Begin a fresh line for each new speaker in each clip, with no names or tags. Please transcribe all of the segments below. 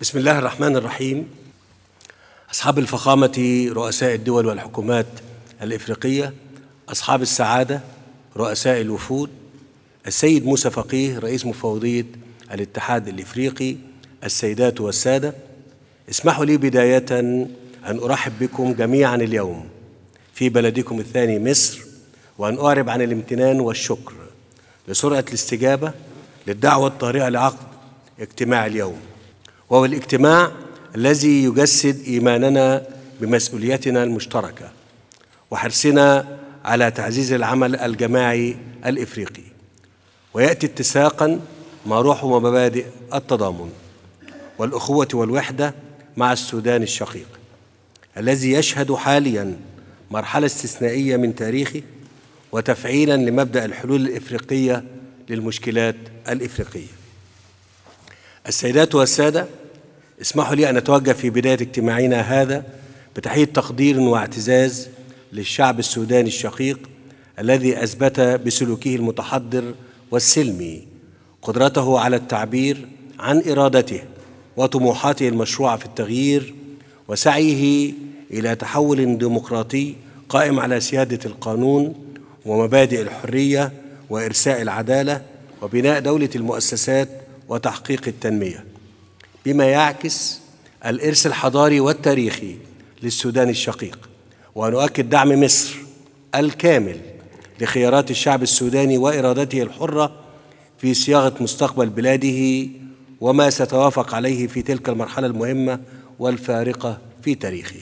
بسم الله الرحمن الرحيم أصحاب الفخامة رؤساء الدول والحكومات الإفريقية أصحاب السعادة رؤساء الوفود السيد موسى فقيه رئيس مفوضية الاتحاد الإفريقي السيدات والسادة اسمحوا لي بداية أن أرحب بكم جميعا اليوم في بلدكم الثاني مصر وأن أعرب عن الامتنان والشكر لسرعة الاستجابة للدعوة الطارئة لعقد اجتماع اليوم وهو الاجتماع الذي يجسد ايماننا بمسؤوليتنا المشتركه وحرصنا على تعزيز العمل الجماعي الافريقي وياتي اتساقا مع روح ومبادئ التضامن والاخوه والوحده مع السودان الشقيق الذي يشهد حاليا مرحله استثنائيه من تاريخه وتفعيلا لمبدا الحلول الافريقيه للمشكلات الافريقيه السيدات والساده اسمحوا لي أن أتوجه في بداية اجتماعنا هذا بتحية تقدير واعتزاز للشعب السوداني الشقيق الذي أثبت بسلوكه المتحضر والسلمي قدرته على التعبير عن إرادته وطموحاته المشروعة في التغيير وسعيه إلى تحول ديمقراطي قائم على سيادة القانون ومبادئ الحرية وإرساء العدالة وبناء دولة المؤسسات وتحقيق التنمية بما يعكس الإرث الحضاري والتاريخي للسودان الشقيق ونؤكد دعم مصر الكامل لخيارات الشعب السوداني وإرادته الحرة في صياغة مستقبل بلاده وما ستوافق عليه في تلك المرحلة المهمة والفارقة في تاريخه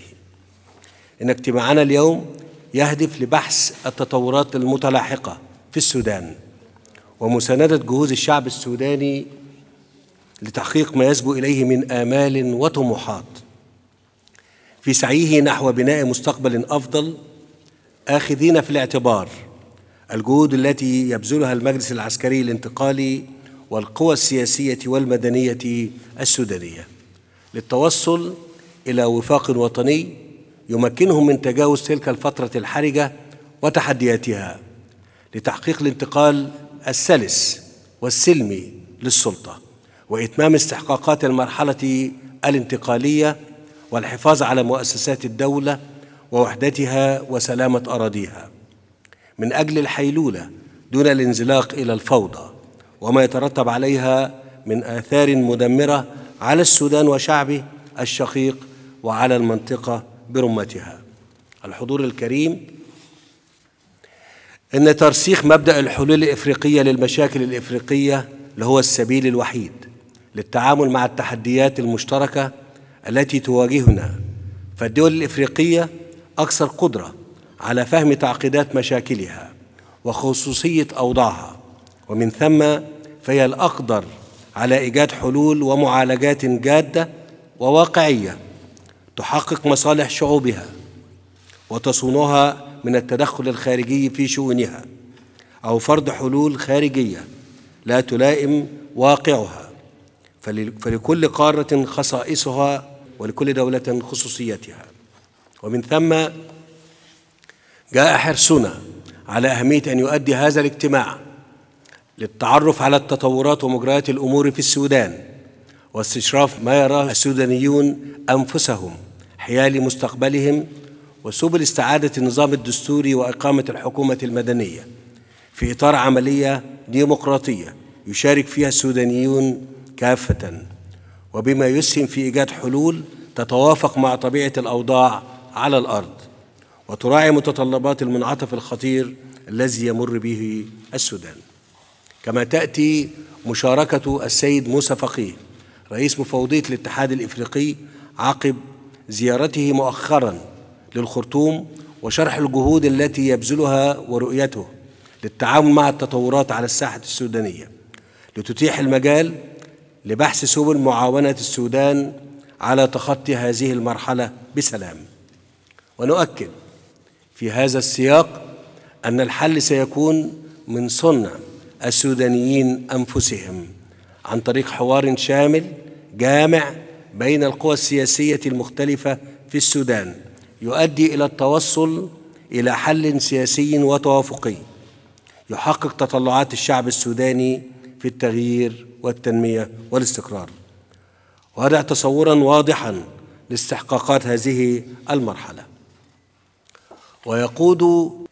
إن اجتماعنا اليوم يهدف لبحث التطورات المتلاحقة في السودان ومساندة جهود الشعب السوداني لتحقيق ما يسبق اليه من امال وطموحات في سعيه نحو بناء مستقبل افضل اخذين في الاعتبار الجهود التي يبذلها المجلس العسكري الانتقالي والقوى السياسيه والمدنيه السودانيه للتوصل الى وفاق وطني يمكنهم من تجاوز تلك الفتره الحرجه وتحدياتها لتحقيق الانتقال السلس والسلمي للسلطه وإتمام استحقاقات المرحلة الانتقالية والحفاظ على مؤسسات الدولة ووحدتها وسلامة أراضيها من أجل الحيلولة دون الانزلاق إلى الفوضى وما يترتب عليها من آثار مدمرة على السودان وشعبه الشقيق وعلى المنطقة برمتها الحضور الكريم إن ترسيخ مبدأ الحلول الإفريقية للمشاكل الإفريقية لهو السبيل الوحيد للتعامل مع التحديات المشتركة التي تواجهنا فالدول الإفريقية أكثر قدرة على فهم تعقيدات مشاكلها وخصوصية أوضاعها ومن ثم فهي الأقدر على إيجاد حلول ومعالجات جادة وواقعية تحقق مصالح شعوبها وتصونها من التدخل الخارجي في شؤونها أو فرض حلول خارجية لا تلائم واقعها فلكل قارة خصائصها ولكل دولة خصوصيتها ومن ثم جاء حرصنا على أهمية أن يؤدي هذا الاجتماع للتعرف على التطورات ومجريات الأمور في السودان واستشراف ما يراه السودانيون أنفسهم حيال مستقبلهم وسبل استعادة النظام الدستوري وإقامة الحكومة المدنية في إطار عملية ديمقراطية يشارك فيها السودانيون كافة وبما يسهم في إيجاد حلول تتوافق مع طبيعة الأوضاع على الأرض وتراعي متطلبات المنعطف الخطير الذي يمر به السودان كما تأتي مشاركة السيد موسى فقيه رئيس مفوضية الاتحاد الإفريقي عقب زيارته مؤخرا للخرطوم وشرح الجهود التي يبذلها ورؤيته للتعامل مع التطورات على الساحة السودانية لتتيح المجال لبحث سبل معاونة السودان على تخطي هذه المرحلة بسلام ونؤكد في هذا السياق أن الحل سيكون من صنع السودانيين أنفسهم عن طريق حوار شامل جامع بين القوى السياسية المختلفة في السودان يؤدي إلى التوصل إلى حل سياسي وتوافقي يحقق تطلعات الشعب السوداني في التغيير والتنمية والاستقرار وهذا تصورا واضحا لاستحقاقات هذه المرحلة ويقود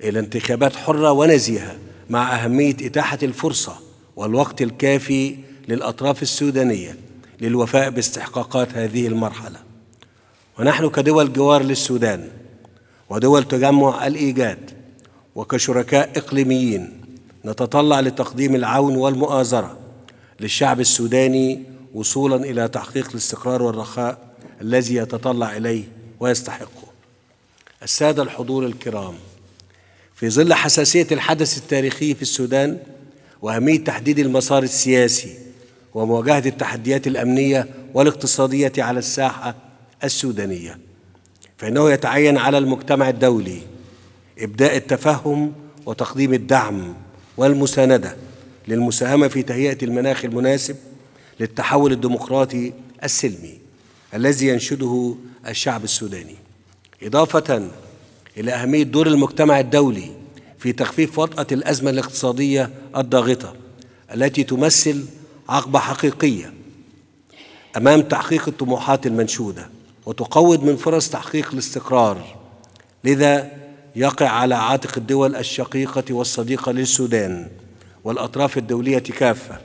إلى انتخابات حرة ونزيهة مع أهمية إتاحة الفرصة والوقت الكافي للأطراف السودانية للوفاء باستحقاقات هذه المرحلة ونحن كدول جوار للسودان ودول تجمع الإيجاد وكشركاء إقليميين نتطلع لتقديم العون والمؤازرة للشعب السوداني وصولا إلى تحقيق الاستقرار والرخاء الذي يتطلع إليه ويستحقه السادة الحضور الكرام في ظل حساسية الحدث التاريخي في السودان وأهمية تحديد المسار السياسي ومواجهة التحديات الأمنية والاقتصادية على الساحة السودانية فإنه يتعين على المجتمع الدولي إبداء التفهم وتقديم الدعم والمساندة للمساهمة في تهيئة المناخ المناسب للتحول الديمقراطي السلمي الذي ينشده الشعب السوداني إضافة إلى أهمية دور المجتمع الدولي في تخفيف وطأة الأزمة الاقتصادية الضاغطة التي تمثل عقبة حقيقية أمام تحقيق الطموحات المنشودة وتقوض من فرص تحقيق الاستقرار لذا يقع على عاتق الدول الشقيقة والصديقة للسودان والأطراف الدولية كافة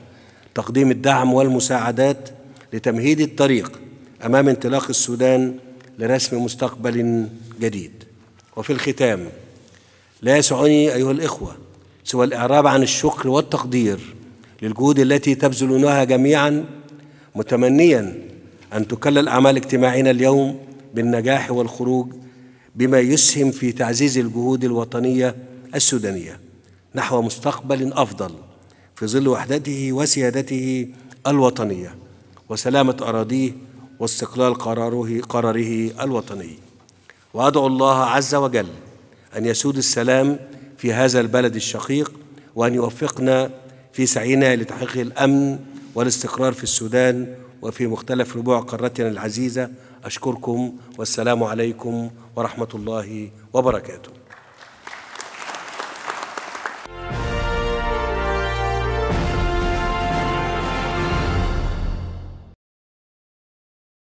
تقديم الدعم والمساعدات لتمهيد الطريق أمام انطلاق السودان لرسم مستقبل جديد وفي الختام لا يسعني أيها الإخوة سوى الإعراب عن الشكر والتقدير للجهود التي تبذلونها جميعا متمنيا أن تكلل أعمال اجتماعنا اليوم بالنجاح والخروج بما يسهم في تعزيز الجهود الوطنية السودانية نحو مستقبل أفضل في ظل وحدته وسيادته الوطنية وسلامة أراضيه واستقلال قراره, قراره الوطني وأدعو الله عز وجل أن يسود السلام في هذا البلد الشقيق وأن يوفقنا في سعينا لتحقيق الأمن والاستقرار في السودان وفي مختلف ربوع قارتنا العزيزة أشكركم والسلام عليكم ورحمة الله وبركاته